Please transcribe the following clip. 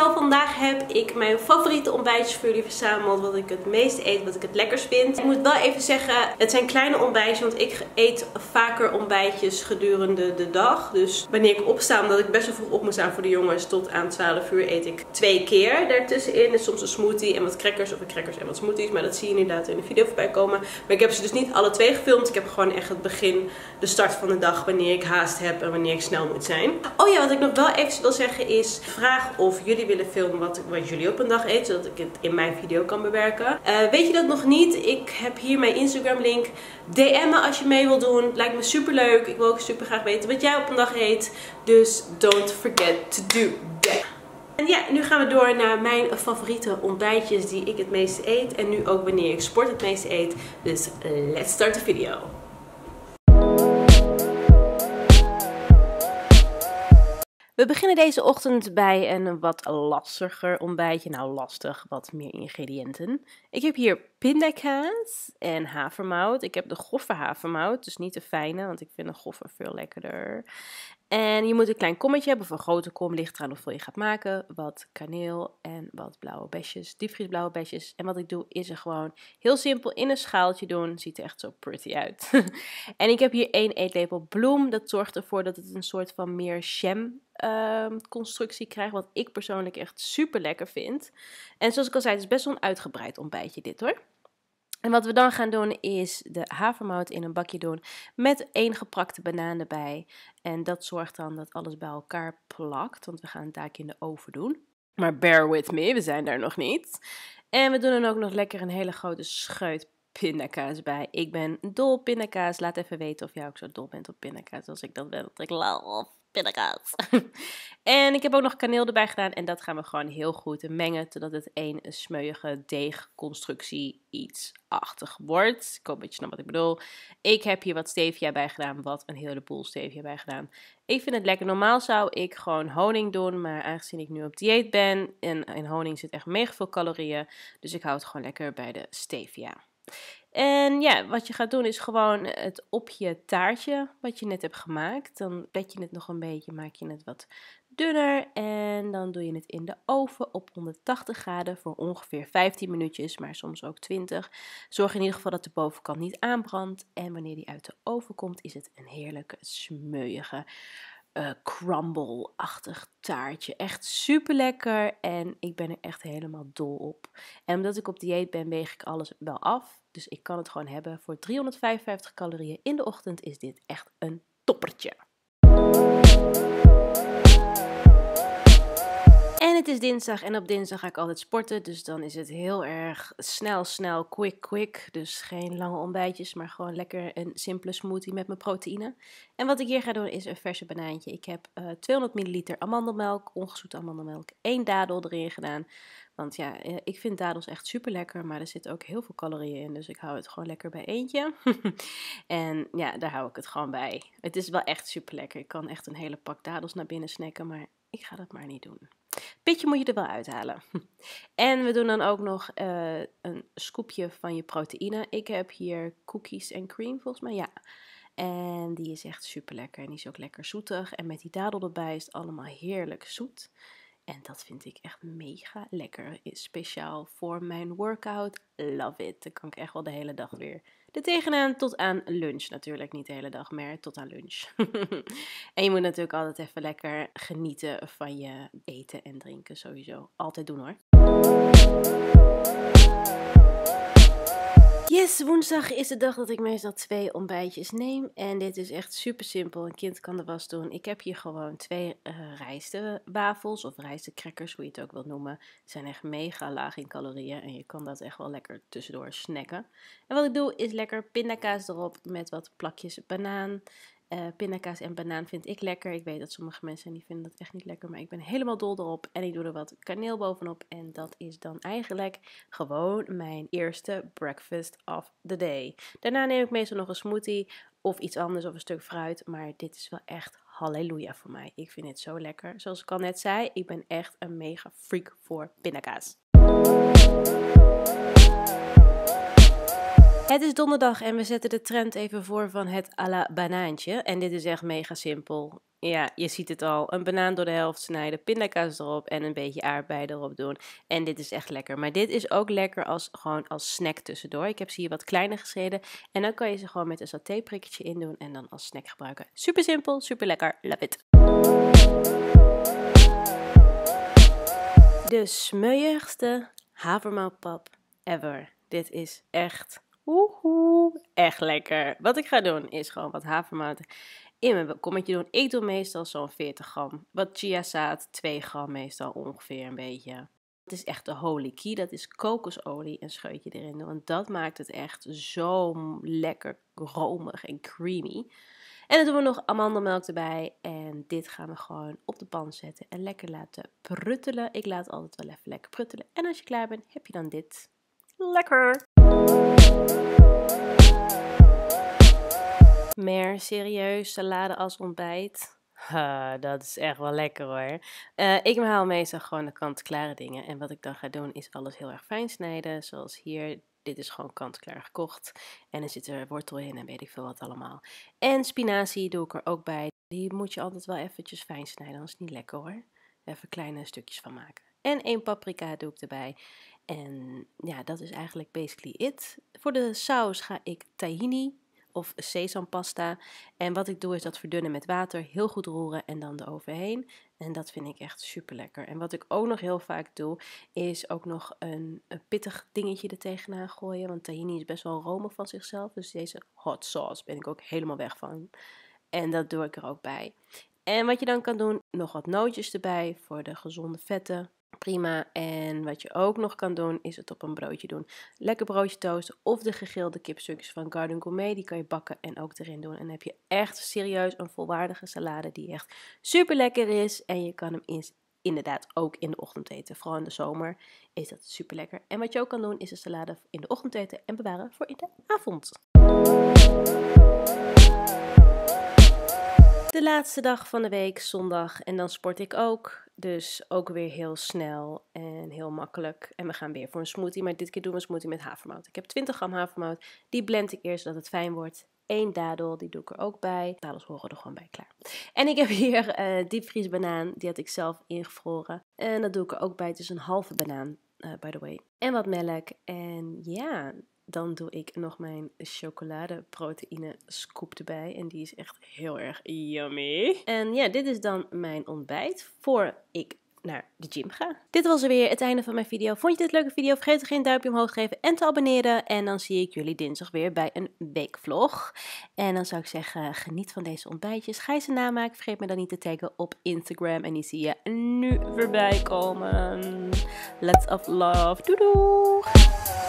Vandaag heb ik mijn favoriete ontbijtjes voor jullie verzameld. Wat ik het meest eet, wat ik het lekkers vind. Ik moet wel even zeggen, het zijn kleine ontbijtjes. Want ik eet vaker ontbijtjes gedurende de dag. Dus wanneer ik opsta, omdat ik best wel vroeg op moet staan voor de jongens. Tot aan 12 uur eet ik twee keer daartussenin. Dus soms een smoothie en wat crackers. Of een crackers en wat smoothies. Maar dat zie je inderdaad in de video voorbij komen. Maar ik heb ze dus niet alle twee gefilmd. Ik heb gewoon echt het begin, de start van de dag. Wanneer ik haast heb en wanneer ik snel moet zijn. Oh ja, wat ik nog wel even wil zeggen is... Vraag of jullie jullie willen filmen wat, wat jullie op een dag eet, zodat ik het in mijn video kan bewerken. Eh, weet je dat nog niet? Ik heb hier mijn Instagram link. DM me als je mee wilt doen. Lijkt me super leuk. Ik wil ook super graag weten wat jij op een dag eet. Dus don't forget to do that. En ja, nu gaan we door naar mijn favoriete ontbijtjes die ik het meest eet. En nu ook wanneer ik sport het meest eet. Dus let's start the video. We beginnen deze ochtend bij een wat lastiger ontbijtje. Nou, lastig, wat meer ingrediënten. Ik heb hier pindakaas en havermout. Ik heb de grove havermout, dus niet de fijne, want ik vind de grove veel lekkerder. En je moet een klein kommetje hebben, of een grote kom, ligt eraan hoeveel je gaat maken. Wat kaneel en wat blauwe besjes, diepvriesblauwe besjes. En wat ik doe is er gewoon heel simpel in een schaaltje doen. Ziet er echt zo pretty uit. en ik heb hier één eetlepel bloem. Dat zorgt ervoor dat het een soort van meer jam Ehm, constructie krijg, wat ik persoonlijk echt super lekker vind. En zoals ik al zei, het is best wel een uitgebreid ontbijtje dit hoor. En wat we dan gaan doen is de havermout in een bakje doen met één geprakte banaan erbij. En dat zorgt dan dat alles bij elkaar plakt, want we gaan het taakje in de oven doen. Maar bear with me, we zijn daar nog niet. En we doen dan ook nog lekker een hele grote scheut pindakaas bij. Ik ben dol pindakaas. Laat even weten of jij ook zo dol bent op pindakaas als ik dat ben. Dat ik love pindakaas. en ik heb ook nog kaneel erbij gedaan en dat gaan we gewoon heel goed mengen totdat het een smeuige deegconstructie iets achtig wordt. Ik hoop dat je snapt wat ik bedoel. Ik heb hier wat stevia bij gedaan, wat een heleboel stevia bij gedaan. Ik vind het lekker. Normaal zou ik gewoon honing doen, maar aangezien ik nu op dieet ben en in honing zit echt mega veel calorieën, dus ik hou het gewoon lekker bij de stevia. En ja, wat je gaat doen is gewoon het op je taartje wat je net hebt gemaakt. Dan pet je het nog een beetje, maak je het wat dunner. En dan doe je het in de oven op 180 graden voor ongeveer 15 minuutjes, maar soms ook 20. Zorg in ieder geval dat de bovenkant niet aanbrandt. En wanneer die uit de oven komt, is het een heerlijke, smeuige eh, crumble-achtig taartje. Echt super lekker en ik ben er echt helemaal dol op. En omdat ik op dieet ben, weeg ik alles wel af. Dus ik kan het gewoon hebben. Voor 355 calorieën in de ochtend is dit echt een toppertje is dinsdag en op dinsdag ga ik altijd sporten. Dus dan is het heel erg snel, snel, quick, quick. Dus geen lange ontbijtjes, maar gewoon lekker een simpele smoothie met mijn proteïne. En wat ik hier ga doen is een verse banaantje. Ik heb uh, eh, 200 milliliter amandelmelk, ongezoete amandelmelk, één dadel erin gedaan. Want ja, eh, ik vind dadels echt super lekker, maar er zitten ook heel veel calorieën in. Dus ik hou het gewoon lekker bij eentje. en ja, daar hou ik het gewoon bij. Het is wel echt super lekker. Ik kan echt een hele pak dadels naar binnen snacken, maar ik ga dat maar niet doen pitje moet je er wel uithalen. En we doen dan ook nog eh, een scoopje van je proteïne. Ik heb hier cookies en cream volgens mij, ja. En die is echt super lekker en die is ook lekker zoetig. En met die dadel erbij is het allemaal heerlijk zoet. En dat vind ik echt mega lekker. Speciaal voor mijn workout. Love it. Dan kan ik echt wel de hele dag weer de tegenaan. Tot aan lunch natuurlijk. Niet de hele dag, maar tot aan lunch. en je moet natuurlijk altijd even lekker genieten van je eten en drinken sowieso. Altijd doen hoor. Yes, woensdag is de dag dat ik meestal twee ontbijtjes neem. En dit is echt super simpel. Een kind kan de was doen. Ik heb hier gewoon twee uh, of rijstencrackers, hoe je het ook wil noemen. Ze zijn echt mega laag in calorieën en je kan dat echt wel lekker tussendoor snacken. En wat ik doe is lekker pindakaas erop met wat plakjes banaan uh, en banaan vind ik lekker. Ik weet dat sommige mensen die vinden dat echt niet lekker, maar ik ben helemaal dol erop. En ik doe er wat kaneel bovenop. En dat is dan eigenlijk gewoon mijn eerste breakfast of the day. Daarna neem ik meestal nog een smoothie of iets anders of een stuk fruit. Maar dit is wel echt halleluja voor mij. Ik vind het zo lekker. Zoals ik al net zei, ik ben echt een mega freak voor pindakaas. Het is donderdag en we zetten de trend even voor van het à la banaantje. En dit is echt mega simpel. Ja, je ziet het al. Een banaan door de helft snijden, pindakaas erop en een beetje aardbeien erop doen. En dit is echt lekker. Maar dit is ook lekker als, gewoon als snack tussendoor. Ik heb ze hier wat kleiner gesneden. En dan kan je ze gewoon met een satéprikketje in doen en dan als snack gebruiken. Super simpel, super lekker. Love it. De smeuigste havermoutpap ever. Dit is echt Woehoe, echt lekker. Wat ik ga doen is gewoon wat havermout in mijn kommetje doen. Ik doe meestal zo'n 40 gram. Wat chiazaad, 2 gram meestal ongeveer een beetje. Het is echt de holy key, dat is kokosolie en scheutje erin doen. Want dat maakt het echt zo lekker romig en creamy. En dan doen we nog amandelmelk erbij. En dit gaan we gewoon op de pan zetten en lekker laten pruttelen. Ik laat altijd wel even lekker pruttelen. En als je klaar bent, heb je dan dit. Lekker! Meer serieus salade als ontbijt. Ha, dat is echt wel lekker hoor. Eh, ik haal meestal gewoon de kant-klare dingen. En wat ik dan ga doen is alles heel erg fijn snijden. Zoals hier, dit is gewoon kant-klaar gekocht. En er zit er wortel in en weet ik veel wat allemaal. En spinazie doe ik er ook bij. Die moet je altijd wel eventjes fijn snijden, Dat is niet lekker hoor. Even kleine stukjes van maken. En één paprika doe ik erbij. En ja, dat is eigenlijk basically it. Voor de saus ga ik tahini of sesampasta. En wat ik doe is dat verdunnen met water, heel goed roeren en dan eroverheen. En dat vind ik echt super lekker. En wat ik ook nog heel vaak doe, is ook nog een, pittig dingetje er tegenaan gooien. Want tahini is best wel romig van zichzelf. Dus deze hot sauce ben ik ook helemaal weg van. En dat doe ik er ook bij. En wat je dan kan doen, nog wat nootjes erbij voor de gezonde vetten. Prima. En wat je ook nog kan doen, is het op een broodje doen. Lekker broodje toasten of de gegrilde kipstukjes van Garden Gourmet. Die kan je bakken en ook erin doen. En dan heb je echt serieus een volwaardige salade die echt super lekker is. En je kan hem inderdaad ook in de ochtend eten. Vooral in de zomer is dat super lekker. En wat je ook kan doen, is de salade in de ochtend eten en bewaren voor in de avond. De laatste dag van de week, zondag. En dan sport ik ook. Dus ook weer heel snel en heel makkelijk. En we gaan weer voor een smoothie, maar dit keer doen we een smoothie met havermout. Ik heb 20 gram havermout. Die blend ik eerst zodat het fijn wordt. Eén dadel, die doe ik er ook bij. Dadels horen er gewoon bij, klaar. En ik heb hier uh, diepvriesbanaan, die had ik zelf ingevroren. En dat doe ik er ook bij, het is een halve banaan, eh, by the way. En wat melk. En ja, dan doe ik nog mijn chocoladeproteïne scoop erbij. En die is echt heel erg yummy. En ja, dit is dan mijn ontbijt voor ik naar de gym gaan. Dit was weer het einde van mijn video. Vond je dit leuke video? Vergeet geen duimpje omhoog te geven en te abonneren. En dan zie ik jullie dinsdag weer bij een weekvlog. En dan zou ik zeggen, geniet van deze ontbijtjes. Ga je ze namaken. Vergeet me dan niet te taggen op Instagram. En die zie je nu voorbij komen. Let's of love. Doei doei!